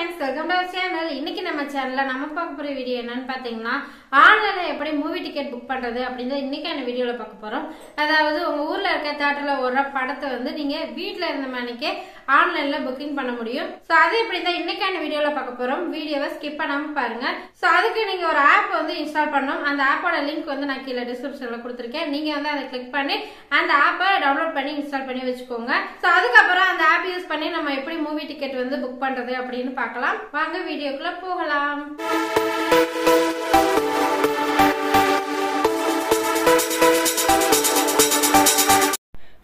friends welcome back channel இன்னைக்கு நம்ம சேனலில் நம்ம பார்க்க போகிற வீடியோ என்னன்னு பார்த்தீங்கன்னா ஆன்லைனில் எப்படி மூவி டிக்கெட் புக் பண்ணுறது அப்படின்றத இன்னைக்கான வீடியோவில் பார்க்க போகிறோம் அதாவது உங்கள் ஊரில் இருக்க தேட்டரில் ஓடுற படத்தை வந்து நீங்கள் வீட்டில் இருந்த மணிக்கே ஆன்லைனில் புக்கிங் பண்ண முடியும் ஸோ அது இப்படி தான் இன்றைக்கான வீடியோவில் பார்க்க போகிறோம் வீடியோவை ஸ்கிப் பண்ணாமல் பாருங்கள் ஸோ அதுக்கு நீங்கள் ஒரு ஆப் வந்து இன்ஸ்டால் பண்ணணும் அந்த ஆப்போட லிங்க் வந்து நான் கீழே டிஸ்கிரிப்ஷனில் கொடுத்துருக்கேன் நீங்கள் வந்து அதை கிளிக் பண்ணி அந்த ஆப்பை டவுன்லோட் பண்ணி இன்ஸ்டால் பண்ணி வச்சுக்கோங்க ஸோ அதுக்கப்புறம் அந்த ஆப் யூஸ் பண்ணி நம்ம எப்படி மூவி டிக்கெட் வந்து புக் பண்ணுறது அப்படின்னு பார்க்க பார்க்கலாம் வாங்க வீடியோக்குள்ள போகலாம்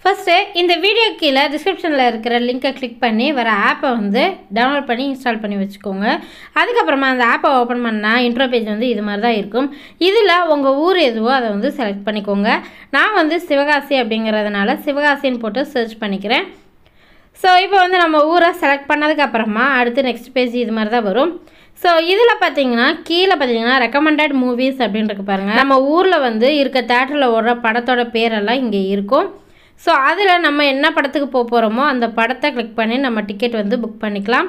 ஃபஸ்ட்டு இந்த வீடியோ கீழே டிஸ்கிரிப்ஷனில் இருக்கிற லிங்க்கை கிளிக் பண்ணி வர ஆப்பை வந்து டவுன்லோட் பண்ணி இன்ஸ்டால் பண்ணி வச்சுக்கோங்க அதுக்கப்புறமா அந்த ஆப்பை ஓப்பன் பண்ணால் இன்ட்ரோ பேஜ் வந்து இது மாதிரி தான் இருக்கும் இதில் உங்கள் ஊர் எதுவோ அதை வந்து செலக்ட் பண்ணிக்கோங்க நான் வந்து சிவகாசி அப்படிங்கிறதுனால சிவகாசின்னு போட்டு சர்ச் பண்ணிக்கிறேன் ஸோ இப்போ வந்து நம்ம ஊரை செலக்ட் பண்ணதுக்கப்புறமா அடுத்து நெக்ஸ்ட் பேஜ் இது மாதிரி தான் வரும் ஸோ இதில் பார்த்தீங்கன்னா கீழே பார்த்தீங்கன்னா ரெக்கமெண்டட் மூவிஸ் அப்படின்னு இருக்கு பாருங்கள் நம்ம ஊரில் வந்து இருக்க தேட்டரில் ஓடுற படத்தோட பேரெல்லாம் இங்கே இருக்கும் ஸோ அதில் நம்ம என்ன படத்துக்கு போக போகிறோமோ அந்த படத்தை கிளிக் பண்ணி நம்ம டிக்கெட் வந்து புக் பண்ணிக்கலாம்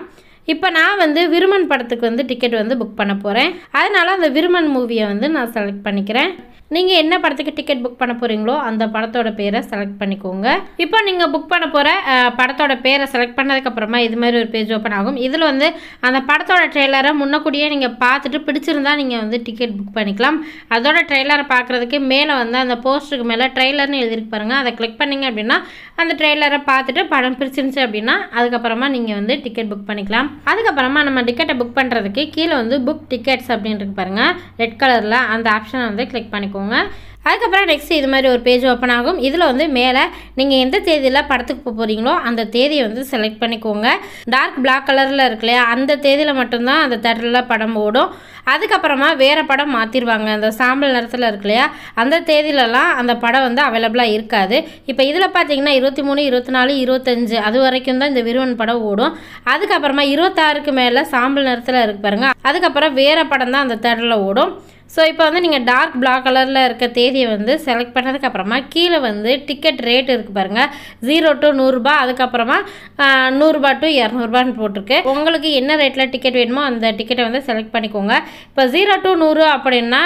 இப்போ நான் வந்து விருமன் படத்துக்கு வந்து டிக்கெட் வந்து புக் பண்ண போகிறேன் அதனால் அந்த விருமன் மூவியை வந்து நான் செலக்ட் பண்ணிக்கிறேன் நீங்கள் என்ன படத்துக்கு டிக்கெட் புக் பண்ண போகிறீங்களோ அந்த படத்தோட பேரை செலக்ட் பண்ணிக்கோங்க இப்போ நீங்கள் புக் பண்ண போகிற படத்தோட பேரை செலக்ட் பண்ணதுக்கப்புறமா இது மாதிரி ஒரு பேஜ் ஓப்பன் ஆகும் இதில் வந்து அந்த படத்தோட ட்ரெய்லரை முன்னக்கூடியே நீங்கள் பார்த்துட்டு பிடிச்சிருந்தா நீங்கள் வந்து டிக்கெட் புக் பண்ணிக்கலாம் அதோட ட்ரெய்லரை பார்க்குறதுக்கு மேலே வந்து அந்த போஸ்டருக்கு மேலே ட்ரெய்லர்னு எழுதிருக்கு பாருங்கள் அதை கிளிக் பண்ணிங்க அப்படின்னா அந்த ட்ரெய்லரை பார்த்துட்டு படம் பிரிச்சிருந்துச்சு அப்படின்னா அதுக்கப்புறமா நீங்கள் வந்து டிக்கெட் புக் பண்ணிக்கலாம் அதுக்கப்புறமா நம்ம டிக்கெட்டை புக் பண்ணுறதுக்கு கீழே வந்து புக் டிக்கெட்ஸ் அப்படின்னு இருக்கு பாருங்கள் ரெட் கலரில் அந்த ஆப்ஷனை வந்து கிளிக் பண்ணிக்கோங்க பார்த்துக்கோங்க அதுக்கப்புறம் நெக்ஸ்ட் இது மாதிரி ஒரு பேஜ் ஓப்பன் ஆகும் இதில் வந்து மேலே நீங்கள் எந்த தேதியில் படத்துக்கு போகிறீங்களோ அந்த தேதியை வந்து செலக்ட் பண்ணிக்கோங்க டார்க் பிளாக் கலரில் இருக்கு அந்த தேதியில் மட்டும்தான் அந்த தேட்டரில் படம் ஓடும் அதுக்கப்புறமா வேறு படம் மாற்றிடுவாங்க அந்த சாம்பல் நிறத்தில் இருக்கு அந்த தேதியிலலாம் அந்த படம் வந்து அவைலபிளாக இருக்காது இப்போ இதில் பார்த்தீங்கன்னா இருபத்தி மூணு இருபத்தி நாலு இருபத்தஞ்சு அது வரைக்கும் தான் இந்த விருவன் படம் ஓடும் அதுக்கப்புறமா இருபத்தாறுக்கு மேலே சாம்பல் நிறத்தில் இருக்கு பாருங்கள் அதுக்கப்புறம் வேறு படம் தான் அந்த தேட்டரில் ஓடும் ஸோ இப்போ வந்து நீங்கள் டார்க் பிளாக் கலரில் இருக்க தேதியை வந்து செலக்ட் பண்ணதுக்கப்புறமா கீழே வந்து டிக்கெட் ரேட் இருக்குது பாருங்கள் ஜீரோ டு நூறுரூபா அதுக்கப்புறமா நூறுரூபா டு இரநூறுபான்னு போட்டிருக்கு உங்களுக்கு என்ன ரேட்டில் டிக்கெட் வேணுமோ அந்த டிக்கெட்டை வந்து செலக்ட் பண்ணிக்கோங்க இப்போ ஜீரோ டு நூறு அப்படின்னா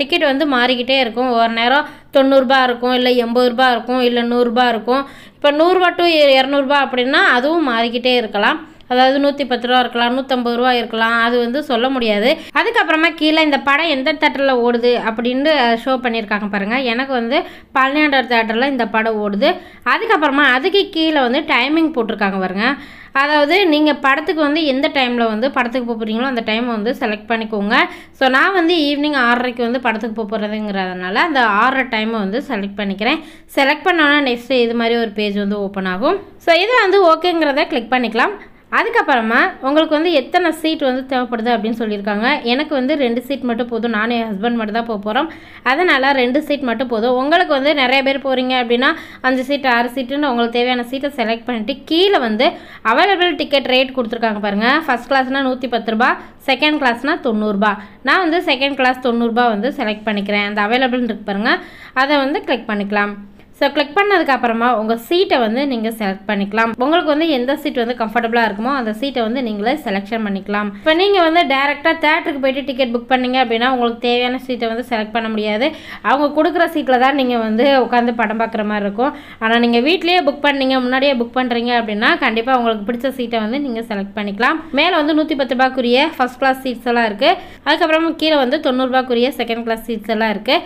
டிக்கெட் வந்து மாறிக்கிட்டே இருக்கும் ஒரு நேரம் தொண்ணூறுரூபா இருக்கும் இல்லை எண்பது ரூபா இருக்கும் இல்லை நூறுரூபா இருக்கும் இப்போ நூறுரூபா டு இரநூறுபா அப்படின்னா அதுவும் மாறிக்கிட்டே இருக்கலாம் அதாவது நூற்றி பத்து ரூபா இருக்கலாம் நூற்றம்பது ரூபா இருக்கலாம் அது வந்து சொல்ல முடியாது அதுக்கப்புறமா கீழே இந்த படம் எந்த தேட்டரில் ஓடுது அப்படின்னு ஷோ பண்ணியிருக்காங்க பாருங்கள் எனக்கு வந்து பழனியாண்டர் தேட்டரில் இந்த படம் ஓடுது அதுக்கப்புறமா அதுக்கு கீழே வந்து டைமிங் போட்டிருக்காங்க பாருங்கள் அதாவது நீங்கள் படத்துக்கு வந்து எந்த டைமில் வந்து படத்துக்கு போகிறீங்களோ அந்த டைம் வந்து செலக்ட் பண்ணிக்கோங்க ஸோ நான் வந்து ஈவினிங் ஆறரைக்கு வந்து படத்துக்கு போகிறதுங்கிறதுனால அந்த ஆறரை டைமை வந்து செலக்ட் பண்ணிக்கிறேன் செலக்ட் பண்ணோன்னா நெக்ஸ்ட்டு இது மாதிரி ஒரு பேஜ் வந்து ஓப்பன் ஆகும் ஸோ இதை வந்து ஓகேங்கிறத கிளிக் பண்ணிக்கலாம் அதுக்கப்புறமா உங்களுக்கு வந்து எத்தனை சீட் வந்து தேவைப்படுது அப்படின்னு சொல்லியிருக்காங்க எனக்கு வந்து ரெண்டு சீட் மட்டும் போதும் நானும் என் ஹஸ்பண்ட் மட்டும் தான் போக போகிறோம் அதனால் ரெண்டு சீட் மட்டும் போதும் உங்களுக்கு வந்து நிறைய பேர் போகிறீங்க அப்படின்னா அஞ்சு சீட் ஆறு சீட்டுன்னு உங்களுக்கு தேவையான சீட்டை செலக்ட் பண்ணிவிட்டு கீழே வந்து அவைலபிள் டிக்கெட் ரேட் கொடுத்துருக்காங்க பாருங்கள் ஃபஸ்ட் கிளாஸ்னால் நூற்றி பத்து ரூபா செகண்ட் கிளாஸ்னால் தொண்ணூறுபா நான் வந்து செகண்ட் கிளாஸ் தொண்ணூறுபா வந்து செலக்ட் பண்ணிக்கிறேன் அந்த அவைலபிள்னு இருக்கு பாருங்கள் அதை வந்து கிளிக் பண்ணிக்கலாம் ஸோ கிளிக் பண்ணதுக்கப்புறமா உங்கள் சீட்டை வந்து நீங்கள் செலக்ட் பண்ணிக்கலாம் உங்களுக்கு வந்து எந்த சீட் வந்து கம்ஃபர்டபுளாக இருக்குமோ அந்த சீட்டை வந்து நீங்களே செலெக்ஷன் பண்ணிக்கலாம் இப்போ நீங்கள் வந்து டேரெக்டாக தேட்டருக்கு போயிட்டு டிக்கெட் புக் பண்ணீங்க அப்படின்னா உங்களுக்கு தேவையான சீட்டை வந்து செலக்ட் பண்ண முடியாது அவங்க கொடுக்குற சீட்டில் தான் நீங்கள் வந்து உட்காந்து படம் பார்க்குற மாதிரி இருக்கும் ஆனால் நீங்கள் வீட்லேயே புக் பண்ணீங்க முன்னாடியே புக் பண்ணுறீங்க அப்படின்னா கண்டிப்பாக உங்களுக்கு பிடிச்ச சீட்டை வந்து நீங்கள் செலக்ட் பண்ணிக்கலாம் மேலே வந்து நூற்றி பத்து ரூபாய்க்குரிய ஃபஸ்ட் கிளாஸ் சீட்ஸ் எல்லாம் இருக்குது அதுக்கப்புறமா கீழே வந்து தொண்ணூறுபாக்குரிய செகண்ட் கிளாஸ் சீட்ஸ் எல்லாம் இருக்குது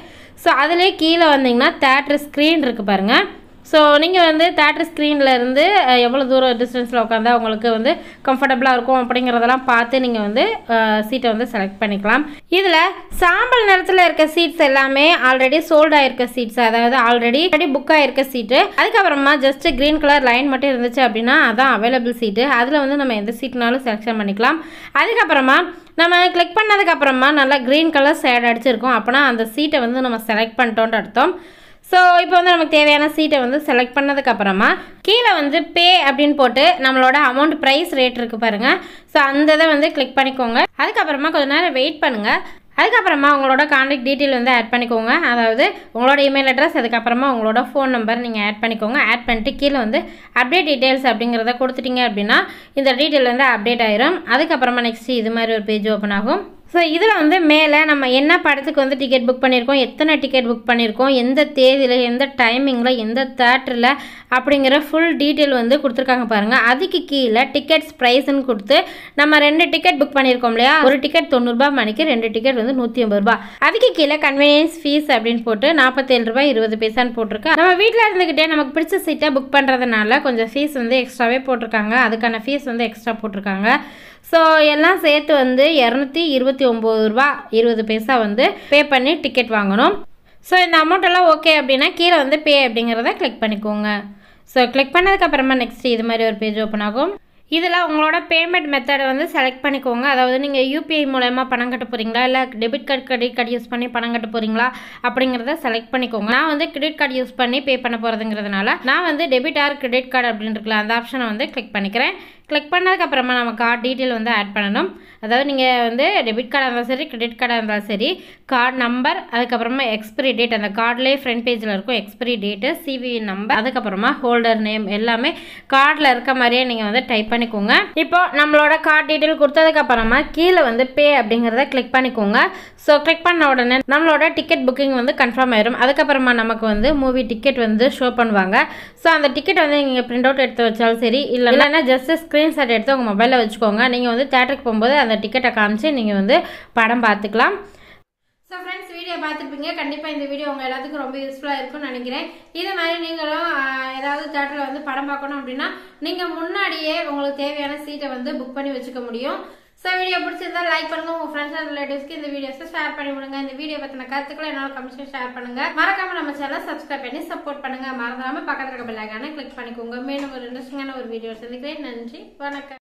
ஸோ அதிலே கீழே வந்தீங்கன்னா தேட்ரு ஸ்க்ரீன் இருக்குது பாருங்கள் ஸோ நீங்கள் வந்து தேட்டர் ஸ்க்ரீனில் இருந்து எவ்வளோ தூரம் டிஸ்டன்ஸில் உட்காந்தா உங்களுக்கு வந்து கம்ஃபர்டபுளாக இருக்கும் அப்படிங்கிறதெல்லாம் பார்த்து நீங்கள் வந்து சீட்டை வந்து செலக்ட் பண்ணிக்கலாம் இதில் சாம்பல் நிறத்தில் இருக்க சீட்ஸ் எல்லாமே ஆல்ரெடி சோல்ட் ஆகிருக்க சீட்ஸ் அதாவது ஆல்ரெடி புக் ஆகிருக்க சீட்டு அதுக்கப்புறமா ஜஸ்ட்டு க்ரீன் கலர் லைன் மட்டும் இருந்துச்சு அப்படின்னா அதான் அவைலபிள் சீட்டு அதில் வந்து நம்ம எந்த சீட்னாலும் செலெக்ஷன் பண்ணிக்கலாம் அதுக்கப்புறமா நம்ம கிளிக் பண்ணதுக்கப்புறமா நல்லா க்ரீன் கலர் ஷேட் அடிச்சிருக்கோம் அப்போனா அந்த சீட்டை வந்து நம்ம செலக்ட் பண்ணிட்டோன்ட்டு அர்த்தம் ஸோ இப்போ வந்து நமக்கு தேவையான சீட்டை வந்து செலக்ட் பண்ணதுக்கப்புறமா கீழே வந்து பே அப்படின்னு போட்டு நம்மளோட அமௌண்ட் ப்ரைஸ் ரேட் இருக்குது பாருங்கள் ஸோ அந்த இதை வந்து கிளிக் பண்ணிக்கோங்க அதுக்கப்புறமா கொஞ்சம் நேரம் வெயிட் பண்ணுங்கள் அதுக்கப்புறமா உங்களோட காண்டாக்ட் டீட்டெயில் வந்து ஆட் பண்ணிக்கோங்க அதாவது உங்களோட இமெயில் அட்ரஸ் அதுக்கப்புறமா உங்களோட ஃபோன் நம்பர் நீங்கள் ஆட் பண்ணிக்கோங்க ஆட் பண்ணிட்டு கீழே வந்து அப்டேட் டீட்டெயில்ஸ் அப்படிங்கிறத கொடுத்துட்டிங்க அப்படின்னா இந்த டீட்டெயில் வந்து அப்டேட் ஆயிரும் அதுக்கப்புறமா நெக்ஸ்ட் இது மாதிரி ஒரு பேஜ் ஓப்பன் ஆகும் ஸோ இதில் வந்து மேலே நம்ம என்ன படத்துக்கு வந்து டிக்கெட் புக் பண்ணியிருக்கோம் எத்தனை டிக்கெட் புக் பண்ணியிருக்கோம் எந்த தேதியில் எந்த டைமிங்கில் எந்த தேட்டரில் அப்படிங்கிற ஃபுல் டீட்டெயில் வந்து கொடுத்துருக்காங்க பாருங்கள் அதுக்கு கீழே டிக்கெட்ஸ் ப்ரைஸ்ன்னு கொடுத்து நம்ம ரெண்டு டிக்கெட் புக் பண்ணியிருக்கோம் இல்லையா ஒரு டிக்கெட் தொண்ணூறுபா மணிக்கு ரெண்டு டிக்கெட் வந்து நூற்றி ஐம்பது ரூபா அதுக்கு கீழே கன்வீனியன்ஸ் ஃபீஸ் அப்படின்னு போட்டு நாற்பத்தேழு ரூபாய் இருபது பைசான்னு போட்டிருக்கா நம்ம வீட்டில் இருந்துக்கிட்டே நமக்கு பிடிச்ச சீட்டை புக் பண்ணுறதுனால கொஞ்சம் ஃபீஸ் வந்து எக்ஸ்ட்ராவே போட்டிருக்காங்க அதுக்கான ஃபீஸ் வந்து எக்ஸ்ட்ரா போட்டிருக்காங்க ஸோ எல்லாம் சேர்த்து வந்து இரநூத்தி இருபத்தி ஒம்பது ரூபா இருபது பைசா வந்து பே பண்ணி டிக்கெட் வாங்கணும் ஸோ இந்த அமௌண்ட்டெல்லாம் ஓகே அப்படின்னா கீழே வந்து பே அப்படிங்கிறத கிளிக் பண்ணிக்கோங்க ஸோ கிளிக் பண்ணதுக்கப்புறமா நெக்ஸ்ட் இது மாதிரி ஒரு பேஜ் ஓப்பன் ஆகும் இதில் உங்களோட பேமெண்ட் மெத்தடை வந்து செலக்ட் பண்ணிக்கோங்க அதாவது நீங்கள் யூபிஐ மூலயமா பணம் கட்ட போகிறீங்களா இல்லை debit card credit card use பண்ணி பணம் கட்ட போகிறீங்களா அப்படிங்கிறத செலக்ட் பண்ணிக்கோங்க நான் வந்து கிரெடிட் கார்டு யூஸ் பண்ணி பே பண்ண போகிறதுங்கிறதுனால நான் வந்து டெபிட் ஆர் கிரெடிட் கார்டு அப்படின்னு இருக்கலாம் அந்த ஆப்ஷனை வந்து கிளிக் பண்ணிக்கிறேன் கிளிக் பண்ணதுக்கப்புறமா நம்ம கார்டு டீட்டெயில் வந்து ஆட் பண்ணணும் அதாவது நீங்கள் வந்து டெபிட் கார்டாக இருந்தாலும் சரி கிரெடிட் கார்டாக இருந்தாலும் சரி கார்டு நம்பர் அதுக்கப்புறமா எக்ஸ்பிரி டேட் அந்த கார்டிலே ஃப்ரண்ட் பேஜில் இருக்கும் எக்ஸ்பிரி டேட்டு சிவி நம்பர் அதுக்கப்புறமா ஹோல்டர் நேம் எல்லாமே கார்டில் இருக்க மாதிரியே நீங்கள் வந்து டைப் பண்ணிக்கோங்க இப்போ நம்மளோட கார்டு டீட்டெயில் கொடுத்ததுக்கப்புறமா கீழே வந்து பே அப்படிங்கிறத கிளிக் பண்ணிக்கோங்க ஸோ கிளிக் பண்ண உடனே நம்மளோட டிக்கெட் புக்கிங் வந்து கன்ஃபார்ம் ஆயிரும் அதுக்கப்புறமா நமக்கு வந்து மூவி டிக்கெட் வந்து ஷோ பண்ணுவாங்க ஸோ அந்த டிக்கெட் வந்து நீங்கள் பிரிண்ட் அவுட் எடுத்து வச்சாலும் சரி இல்லை இல்லைன்னா ஜஸ்ட் ஸ்க்ரீன்ஷாட் எடுத்து உங்கள் மொபைலில் வச்சுக்கோங்க நீங்கள் வந்து தேட்டருக்கு போகும்போது அந்த டிக்கெட்டை காமிச்சு நீங்கள் வந்து படம் பார்த்துக்கலாம் ஸோ ஃப்ரெண்ட்ஸ் வீடியோ பார்த்துருப்பீங்க கண்டிப்பாக இந்த வீடியோ உங்கள் எல்லாத்துக்கும் ரொம்ப யூஸ்ஃபுல்லாக இருக்கும்னு நினைக்கிறேன் இதே மாதிரி நீங்களும் ஏதாவது தேட்டரில் வந்து படம் பார்க்கணும் அப்படின்னா நீங்கள் முன்னாடியே உங்களுக்கு தேவையான சீட்டை வந்து புக் பண்ணி வச்சுக்க முடியும் ஸோ வீடியோ பிடிச்சிருந்தா லைக் பண்ணுங்க உங்க ஃப்ரெண்ட்ஸ் அண்ட் ரிலேட்டிவ்ஸ்க்கு இந்த வீடியோஸை ஷேர் பண்ணி விடுங்க இந்த வீடியோ பத்தின கருத்துக்களை என்னோட கமிஷன் ஷேர் பண்ணுங்க மறக்காம நம்ம சேனல் சப்ஸ்கிரைப் பண்ணி சப்போர்ட் பண்ணுங்க மறந்துடாம பக்கத்துல இருக்க பெல் கிளிக் பண்ணிக்கோங்க மேலும் ஒரு இன்ட்ரெஸ்டிங்கான ஒரு வீடியோ சந்திக்கிறேன் நன்றி வணக்கம்